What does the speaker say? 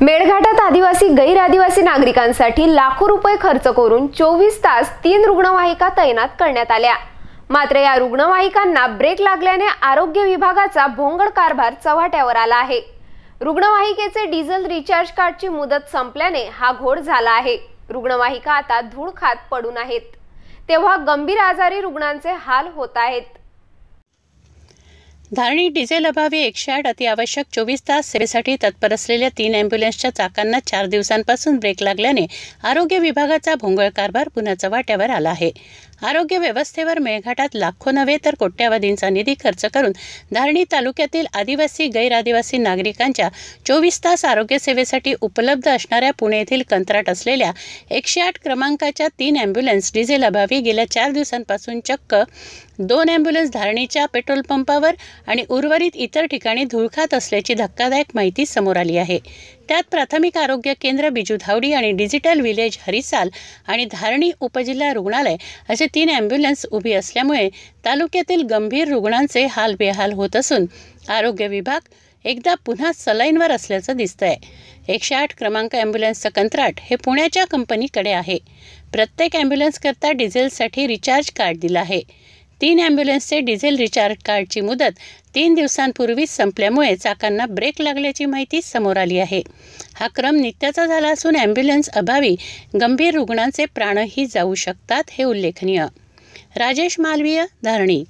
मेळघाटात आदिवासी गैर आदिवासी नागरिकांसाठी लाखो रुपये खर्च करून चोवीस तास तीन रुग्णवाहिका तैनात करण्यात आल्या मात्र या रुग्णवाहिकांना ब्रेक लागल्याने आरोग्य विभागाचा भोंगड कारभार चव्हाट्यावर आला आहे रुग्णवाहिकेचे डिझेल रिचार्ज कार्डची मुदत संपल्याने हा घोड झाला आहे रुग्णवाहिका आता धूळ खात पडून आहेत तेव्हा गंभीर आजारी रुग्णांचे हाल होत आहेत धारणी डिझेल अभावी एकशे आठ अतिआवश्यक चोवीस तास सेवेसाठी तत्पर असलेल्या तीन अँब्युलन्सच्या चाकांना चार दिवसांपासून ब्रेक लागल्याने आरोग्य विभागाचा भोंगळ कारभार पुन्हा चव्हाट्यावर आला आहे आरोग्य व्यवस्थेवर मेळघाटात लाखो नव्हे तर कोट्यावधींचा निधी खर्च करून धारणी तालुक्यातील आदिवासी गैरआदिवासी नागरिकांच्या चोवीस तास आरोग्य सेवेसाठी उपलब्ध असणाऱ्या पुणे येथील कंत्राट असलेल्या एकशे आठ क्रमांकाच्या तीन अँब्युलन्स डिझेल अभावी गेल्या चार दिवसांपासून चक्क दोन ॲम्ब्युलन्स धारणीच्या पेट्रोल पंपावर आणि उर्वरित इतर ठिकाणी धुळखात असल्याची धक्कादायक माहिती समोर आली आहे त्यात प्राथमिक आरोग्य केंद्र बिजू धावडी आणि डिजिटल विलेज हरिसाल आणि धारणी उपजिल्हा रुग्णालय असे तीन ॲम्ब्युलन्स उभी असल्यामुळे तालुक्यातील गंभीर रुग्णांचे हाल बेहाल होत असून आरोग्य विभाग एकदा पुन्हा सलाईनवर असल्याचं दिसतंय एकशे आठ क्रमांक ॲम्ब्युलन्सचं कंत्राट हे पुण्याच्या कंपनीकडे आहे प्रत्येक ॲम्ब्युलन्सकरता डिझेलसाठी रिचार्ज कार्ड दिलं आहे तीन ॲम्ब्युलन्सचे डिझेल रिचार्ज कार्डची मुदत तीन दिवसांपूर्वीच संपल्यामुळे चाकांना ब्रेक लागल्याची माहिती समोर आली आहे हा क्रम नित्याचा झाला असून ॲम्ब्युलन्स अभावी गंभीर रुग्णांचे प्राणही जाऊ शकतात हे उल्लेखनीय राजेश मालवीय धारणी